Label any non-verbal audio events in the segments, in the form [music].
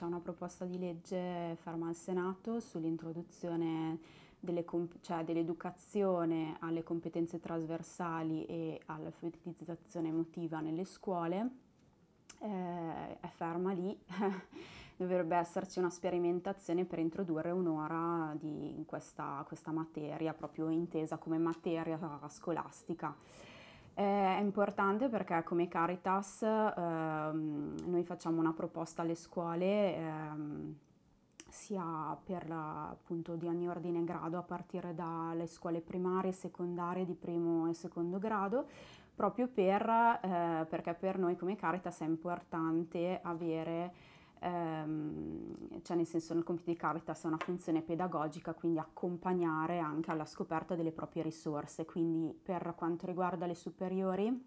c'è una proposta di legge ferma al Senato sull'introduzione delle comp- cioè dell'educazione alle competenze trasversali e all'alfabetizzazione emotiva nelle scuole. Eh, è ferma lì, [laughs] dovrebbe esserci una sperimentazione per introdurre un'ora di questa, questa materia, proprio intesa come materia scolastica è importante perché come Caritas ehm, noi facciamo una proposta alle scuole ehm, sia per appunto di ogni ordine e grado a partire dalle scuole primarie, secondarie di primo e secondo grado proprio per, eh, perché per noi come Caritas è importante avere ehm, cioè nel senso nel compito di Caritas è una funzione pedagogica, quindi accompagnare anche alla scoperta delle proprie risorse, quindi per quanto riguarda le superiori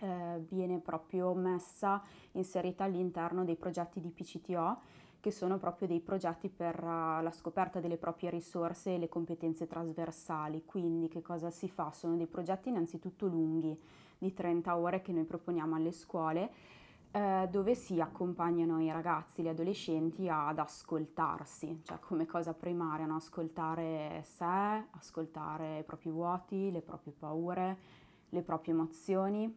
eh, viene proprio messa, inserita all'interno dei progetti di PCTO che sono proprio dei progetti per eh, la scoperta delle proprie risorse e le competenze trasversali. Quindi che cosa si fa? Sono dei progetti innanzitutto lunghi, di 30 ore che noi proponiamo alle scuole eh, dove si accompagnano i ragazzi, gli adolescenti ad ascoltarsi, cioè come cosa primaria, no? ascoltare sé, ascoltare i propri vuoti, le proprie paure, le proprie emozioni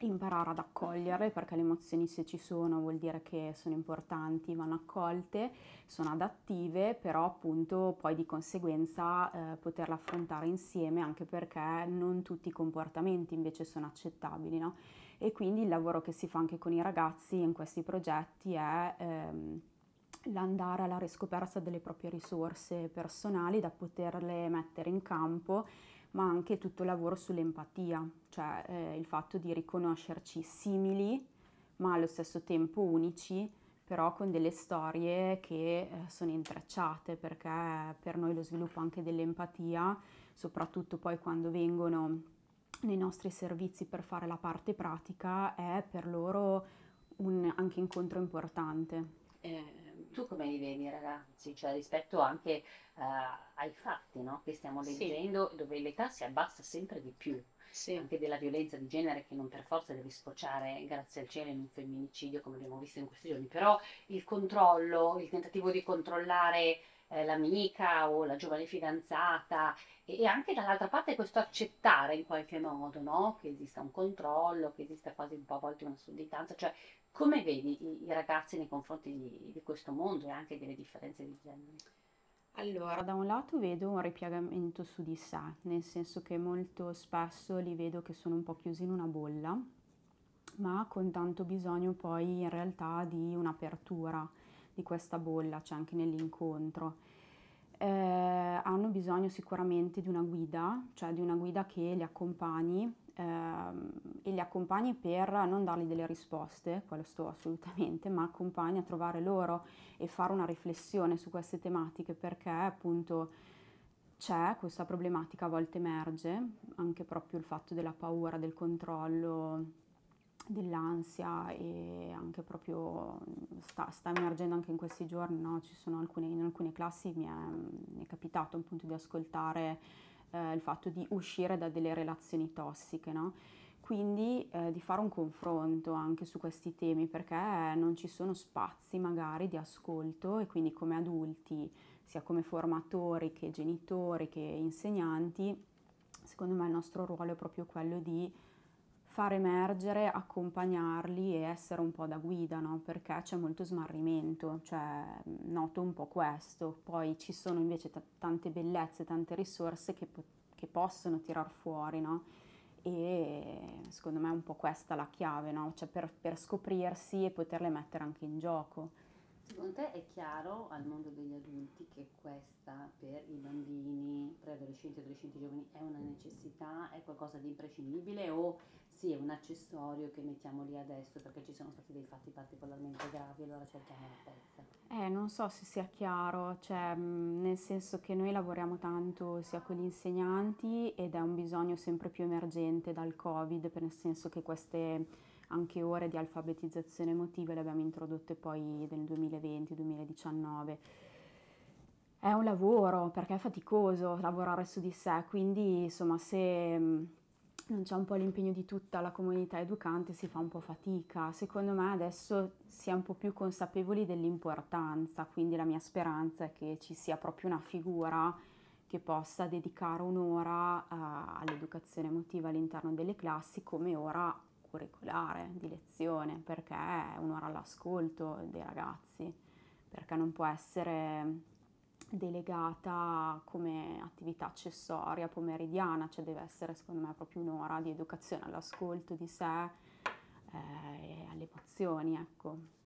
imparare ad accoglierle perché le emozioni se ci sono vuol dire che sono importanti, vanno accolte, sono adattive, però appunto poi di conseguenza eh, poterle affrontare insieme anche perché non tutti i comportamenti invece sono accettabili, no? E quindi il lavoro che si fa anche con i ragazzi in questi progetti è ehm, l'andare alla riscoperta delle proprie risorse personali da poterle mettere in campo ma anche tutto il lavoro sull'empatia, cioè eh, il fatto di riconoscerci simili ma allo stesso tempo unici, però con delle storie che eh, sono intrecciate perché per noi lo sviluppo anche dell'empatia, soprattutto poi quando vengono nei nostri servizi per fare la parte pratica, è per loro un anche incontro importante. Eh tu come li vedi ragazzi? Cioè rispetto anche uh, ai fatti no? che stiamo leggendo, sì. dove l'età si abbassa sempre di più, sì. anche della violenza di genere che non per forza deve sfociare, grazie al cielo, in un femminicidio come abbiamo visto in questi giorni, però il controllo, il tentativo di controllare eh, l'amica o la giovane fidanzata e, e anche dall'altra parte questo accettare in qualche modo no? che esista un controllo, che esista quasi un po' a volte una sudditanza, cioè come vedi i, i ragazzi nei confronti di, di, questo mondo e anche delle differenze di genere? Allora, da un lato vedo un ripiegamento su di sé, nel senso che molto spesso li vedo che sono un po' chiusi in una bolla, ma con tanto bisogno poi in realtà di un'apertura di questa bolla, c'è cioè anche nell'incontro. Eh, hanno bisogno sicuramente di una guida, cioè di una guida che li accompagni ehm, e li accompagni per non dargli delle risposte, quello sto assolutamente, ma accompagni a trovare loro e fare una riflessione su queste tematiche perché appunto c'è questa problematica, a volte emerge, anche proprio il fatto della paura, del controllo, dell'ansia e anche proprio sta, sta, emergendo anche in questi giorni, no? ci sono alcune, in alcune classi mi è, mi è capitato appunto di ascoltare eh, il fatto di uscire da delle relazioni tossiche, no? quindi eh, di fare un confronto anche su questi temi perché non ci sono spazi magari di ascolto e quindi come adulti, sia come formatori che genitori che insegnanti, secondo me il nostro ruolo è proprio quello di far emergere, accompagnarli e essere un po' da guida, no? perché c'è molto smarrimento, cioè noto un po' questo, poi ci sono invece t- tante bellezze, tante risorse che, po- che possono tirar fuori, no? e secondo me è un po' questa la chiave, no? cioè per, per scoprirsi e poterle mettere anche in gioco. Secondo te è chiaro al mondo degli adulti che questa per i bambini, preadolescenti, adolescenti giovani è una necessità, è qualcosa di imprescindibile o sì è un accessorio che mettiamo lì adesso perché ci sono stati dei fatti particolarmente gravi e allora cerchiamo la pezza? Eh, non so se sia chiaro, cioè, mm, nel senso che noi lavoriamo tanto sia con gli insegnanti ed è un bisogno sempre più emergente dal Covid, per nel senso che queste anche ore di alfabetizzazione emotiva le abbiamo introdotte poi nel 2020-2019. È un lavoro perché è faticoso lavorare su di sé, quindi insomma se mm, non c'è un po' l'impegno di tutta la comunità educante si fa un po' fatica. Secondo me adesso si è un po' più consapevoli dell'importanza, quindi la mia speranza è che ci sia proprio una figura che possa dedicare un'ora uh, all'educazione emotiva all'interno delle classi come ora curriculare, di lezione, perché è un'ora all'ascolto dei ragazzi, perché non può essere delegata come attività accessoria pomeridiana, cioè deve essere secondo me proprio un'ora di educazione all'ascolto di sé eh, e alle emozioni, ecco.